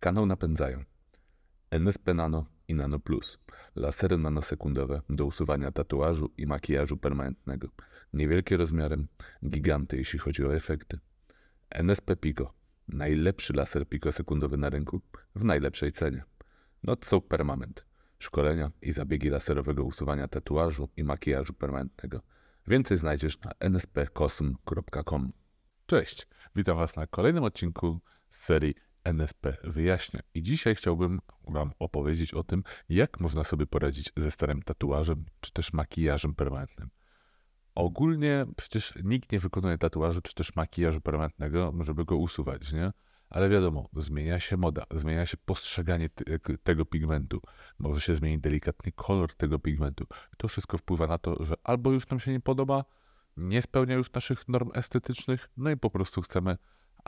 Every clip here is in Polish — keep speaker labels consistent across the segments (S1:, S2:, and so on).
S1: Kanał napędzają NSP Nano i Nano Plus, lasery nanosekundowe do usuwania tatuażu i makijażu permanentnego, niewielkie rozmiarem, giganty jeśli chodzi o efekty. NSP Pico, najlepszy laser pikosekundowy na rynku w najlepszej cenie. Notso Permanent, szkolenia i zabiegi laserowego usuwania tatuażu i makijażu permanentnego. Więcej znajdziesz na NSPcosm.com. Cześć, witam Was na kolejnym odcinku z serii NFP wyjaśnia. I dzisiaj chciałbym Wam opowiedzieć o tym, jak można sobie poradzić ze starym tatuażem czy też makijażem permanentnym. Ogólnie przecież nikt nie wykonuje tatuażu czy też makijażu permanentnego, żeby go usuwać, nie? Ale wiadomo, zmienia się moda, zmienia się postrzeganie tego pigmentu, może się zmieni delikatny kolor tego pigmentu. To wszystko wpływa na to, że albo już nam się nie podoba, nie spełnia już naszych norm estetycznych, no i po prostu chcemy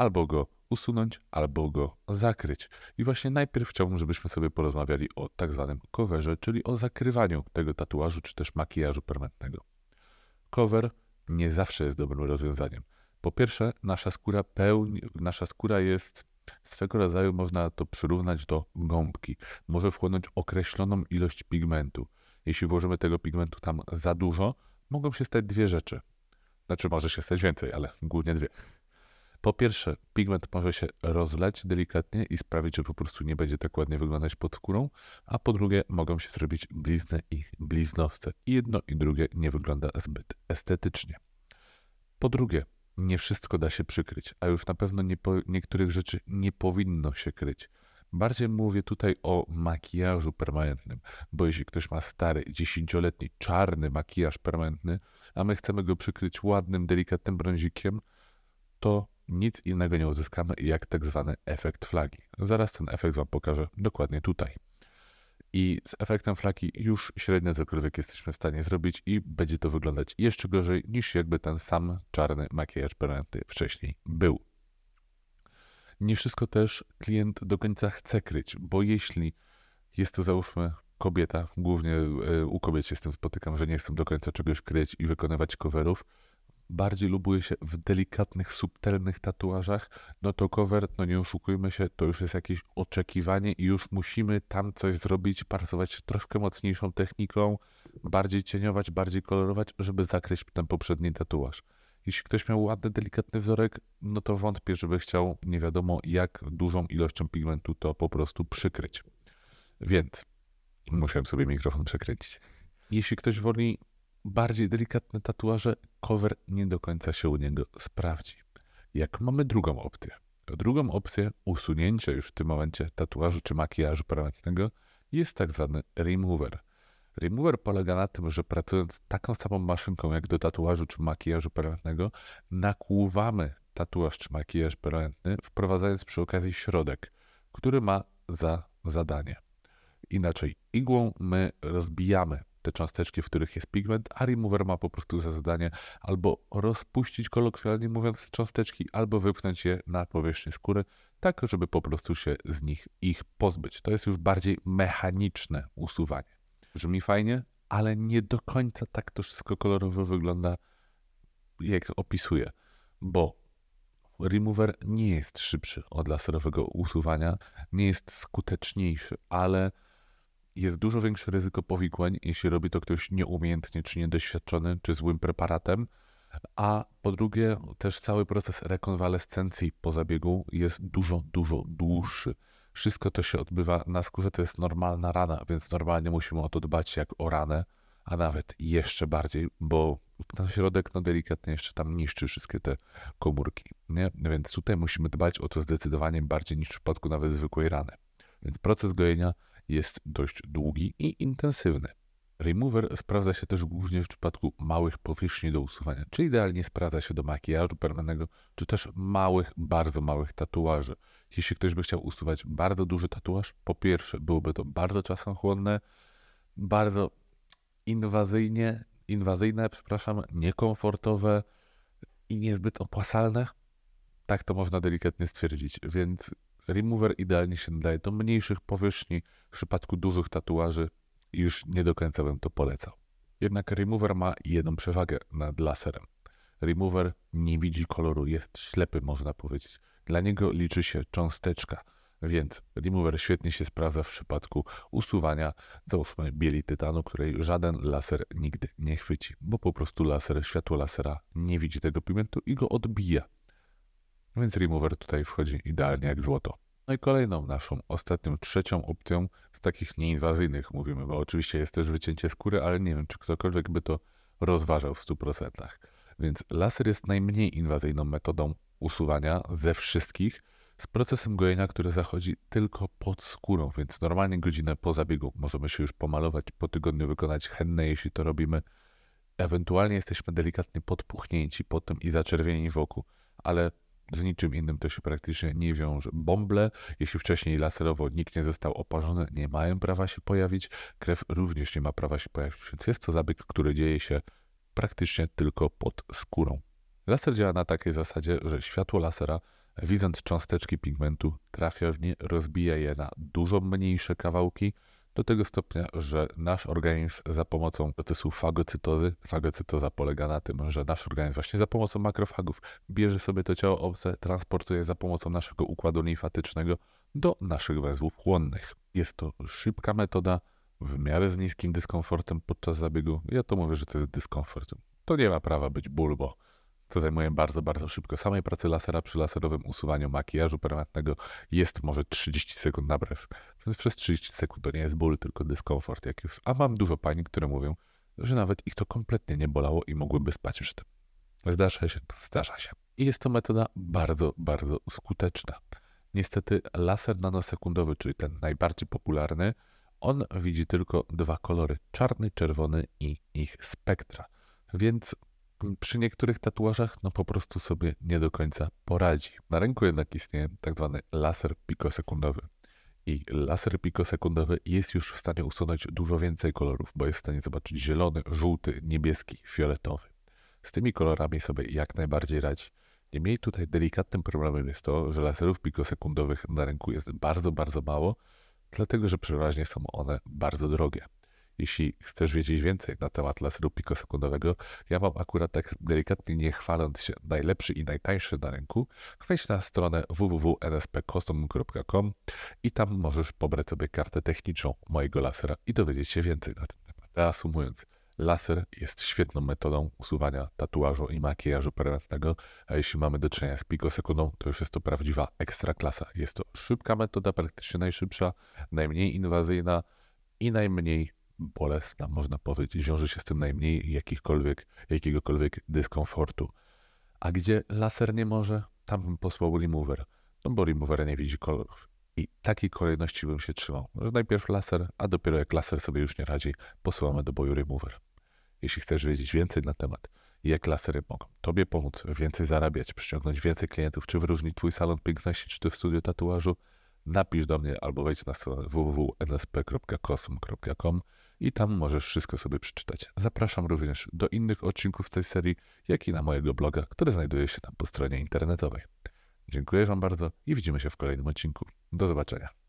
S1: albo go usunąć, albo go zakryć. I właśnie najpierw chciałbym, żebyśmy sobie porozmawiali o tak zwanym coverze, czyli o zakrywaniu tego tatuażu czy też makijażu permanentnego. Cover nie zawsze jest dobrym rozwiązaniem. Po pierwsze, nasza skóra, pełni, nasza skóra jest swego rodzaju, można to przyrównać do gąbki. Może wchłonąć określoną ilość pigmentu. Jeśli włożymy tego pigmentu tam za dużo, mogą się stać dwie rzeczy. Znaczy, może się stać więcej, ale głównie dwie. Po pierwsze, pigment może się rozlać delikatnie i sprawić, że po prostu nie będzie tak ładnie wyglądać pod skórą, a po drugie, mogą się zrobić blizny i bliznowce. I jedno i drugie nie wygląda zbyt estetycznie. Po drugie, nie wszystko da się przykryć, a już na pewno nie po, niektórych rzeczy nie powinno się kryć. Bardziej mówię tutaj o makijażu permanentnym, bo jeśli ktoś ma stary, dziesięcioletni, czarny makijaż permanentny, a my chcemy go przykryć ładnym, delikatnym brązikiem, to nic innego nie uzyskamy jak tak zwany efekt flagi. Zaraz ten efekt Wam pokażę dokładnie tutaj. I z efektem flagi już średnio cokolwiek jesteśmy w stanie zrobić i będzie to wyglądać jeszcze gorzej niż jakby ten sam czarny makijaż permanentny wcześniej był. Nie wszystko też klient do końca chce kryć, bo jeśli jest to załóżmy kobieta, głównie e, u kobiet się z tym spotykam, że nie chcą do końca czegoś kryć i wykonywać coverów, bardziej lubuje się w delikatnych, subtelnych tatuażach, no to cover, no nie oszukujmy się, to już jest jakieś oczekiwanie i już musimy tam coś zrobić, parsować się troszkę mocniejszą techniką, bardziej cieniować, bardziej kolorować, żeby zakryć ten poprzedni tatuaż. Jeśli ktoś miał ładny, delikatny wzorek, no to wątpię, żeby chciał nie wiadomo jak dużą ilością pigmentu to po prostu przykryć. Więc musiałem sobie mikrofon przekręcić. Jeśli ktoś woli bardziej delikatne tatuaże, cover nie do końca się u niego sprawdzi. Jak mamy drugą opcję? Drugą opcję usunięcia już w tym momencie tatuażu czy makijażu permanentnego jest tak zwany remover. Remover polega na tym, że pracując taką samą maszynką jak do tatuażu czy makijażu permanentnego, nakłuwamy tatuaż czy makijaż permanentny, wprowadzając przy okazji środek, który ma za zadanie. Inaczej igłą my rozbijamy te cząsteczki, w których jest pigment, a remover ma po prostu za zadanie albo rozpuścić kolokwialnie mówiąc cząsteczki, albo wypchnąć je na powierzchnię skóry, tak żeby po prostu się z nich ich pozbyć. To jest już bardziej mechaniczne usuwanie. Brzmi fajnie, ale nie do końca tak to wszystko kolorowo wygląda, jak opisuję, bo remover nie jest szybszy od laserowego usuwania, nie jest skuteczniejszy, ale jest dużo większe ryzyko powikłań, jeśli robi to ktoś nieumiejętnie, czy niedoświadczony, czy złym preparatem. A po drugie, też cały proces rekonwalescencji po zabiegu jest dużo, dużo dłuższy. Wszystko to się odbywa na skórze, to jest normalna rana, więc normalnie musimy o to dbać jak o ranę, a nawet jeszcze bardziej, bo na środek no delikatnie jeszcze tam niszczy wszystkie te komórki. Nie? Więc tutaj musimy dbać o to zdecydowanie bardziej niż w przypadku nawet zwykłej rany. Więc proces gojenia jest dość długi i intensywny. Remover sprawdza się też głównie w przypadku małych powierzchni do usuwania, czy idealnie sprawdza się do makijażu permanentnego, czy też małych, bardzo małych tatuaży. Jeśli ktoś by chciał usuwać bardzo duży tatuaż, po pierwsze byłoby to bardzo czasochłonne, bardzo inwazyjnie, inwazyjne, przepraszam, niekomfortowe i niezbyt opłacalne. Tak to można delikatnie stwierdzić, więc Remover idealnie się nadaje do mniejszych powierzchni. W przypadku dużych tatuaży już nie do końca bym to polecał. Jednak Remover ma jedną przewagę nad laserem. Remover nie widzi koloru, jest ślepy, można powiedzieć. Dla niego liczy się cząsteczka, więc Remover świetnie się sprawdza w przypadku usuwania, załóżmy, bieli tytanu, której żaden laser nigdy nie chwyci, bo po prostu laser, światło lasera nie widzi tego pigmentu i go odbija więc remover tutaj wchodzi idealnie jak złoto. No i kolejną naszą, ostatnią, trzecią opcją z takich nieinwazyjnych mówimy, bo oczywiście jest też wycięcie skóry, ale nie wiem, czy ktokolwiek by to rozważał w 100%. Więc laser jest najmniej inwazyjną metodą usuwania ze wszystkich, z procesem gojenia, który zachodzi tylko pod skórą, więc normalnie godzinę po zabiegu możemy się już pomalować, po tygodniu wykonać henne, jeśli to robimy. Ewentualnie jesteśmy delikatnie podpuchnięci po tym i zaczerwieni wokół, ale z niczym innym to się praktycznie nie wiąże. Bąble, jeśli wcześniej laserowo nikt nie został oparzony, nie mają prawa się pojawić. Krew również nie ma prawa się pojawić, więc jest to zabieg, który dzieje się praktycznie tylko pod skórą. Laser działa na takiej zasadzie, że światło lasera, widząc cząsteczki pigmentu, trafia w nie, rozbija je na dużo mniejsze kawałki, do tego stopnia, że nasz organizm za pomocą procesu fagocytozy, fagocytoza polega na tym, że nasz organizm właśnie za pomocą makrofagów bierze sobie to ciało obce, transportuje za pomocą naszego układu limfatycznego do naszych węzłów chłonnych. Jest to szybka metoda, w miarę z niskim dyskomfortem podczas zabiegu. Ja to mówię, że to jest dyskomfort. To nie ma prawa być ból, bo to zajmuje bardzo, bardzo szybko. Samej pracy lasera przy laserowym usuwaniu makijażu permanentnego jest może 30 sekund na brew. Więc przez 30 sekund to nie jest ból, tylko dyskomfort jakiś. A mam dużo pań, które mówią, że nawet ich to kompletnie nie bolało i mogłyby spać przy tym. Zdarza się, zdarza się. I jest to metoda bardzo, bardzo skuteczna. Niestety laser nanosekundowy, czyli ten najbardziej popularny, on widzi tylko dwa kolory, czarny, czerwony i ich spektra. Więc przy niektórych tatuażach no po prostu sobie nie do końca poradzi. Na rynku jednak istnieje tak zwany laser pikosekundowy. I laser pikosekundowy jest już w stanie usunąć dużo więcej kolorów, bo jest w stanie zobaczyć zielony, żółty, niebieski, fioletowy. Z tymi kolorami sobie jak najbardziej radzi. Niemniej tutaj delikatnym problemem jest to, że laserów pikosekundowych na rynku jest bardzo, bardzo mało, dlatego że przeważnie są one bardzo drogie. Jeśli chcesz wiedzieć więcej na temat laseru pikosekundowego, ja mam akurat tak delikatnie nie chwaląc się najlepszy i najtańszy na rynku, wejdź na stronę www.nspcustom.com i tam możesz pobrać sobie kartę techniczną mojego lasera i dowiedzieć się więcej na ten temat. Reasumując, Laser jest świetną metodą usuwania tatuażu i makijażu permanentnego, a jeśli mamy do czynienia z pikosekundą, to już jest to prawdziwa ekstra klasa. Jest to szybka metoda, praktycznie najszybsza, najmniej inwazyjna i najmniej bolesna, można powiedzieć, wiąże się z tym najmniej jakichkolwiek, jakiegokolwiek dyskomfortu. A gdzie laser nie może, tam bym posłał remover, no bo remover nie widzi kolorów. I takiej kolejności bym się trzymał, że najpierw laser, a dopiero jak laser sobie już nie radzi, posyłamy do boju remover. Jeśli chcesz wiedzieć więcej na temat, jak lasery mogą Tobie pomóc więcej zarabiać, przyciągnąć więcej klientów, czy wyróżnić Twój salon piękności, czy Ty w studiu tatuażu, napisz do mnie albo wejdź na stronę www.nsp.cosm.com i tam możesz wszystko sobie przeczytać. Zapraszam również do innych odcinków z tej serii, jak i na mojego bloga, który znajduje się tam po stronie internetowej. Dziękuję Wam bardzo i widzimy się w kolejnym odcinku. Do zobaczenia.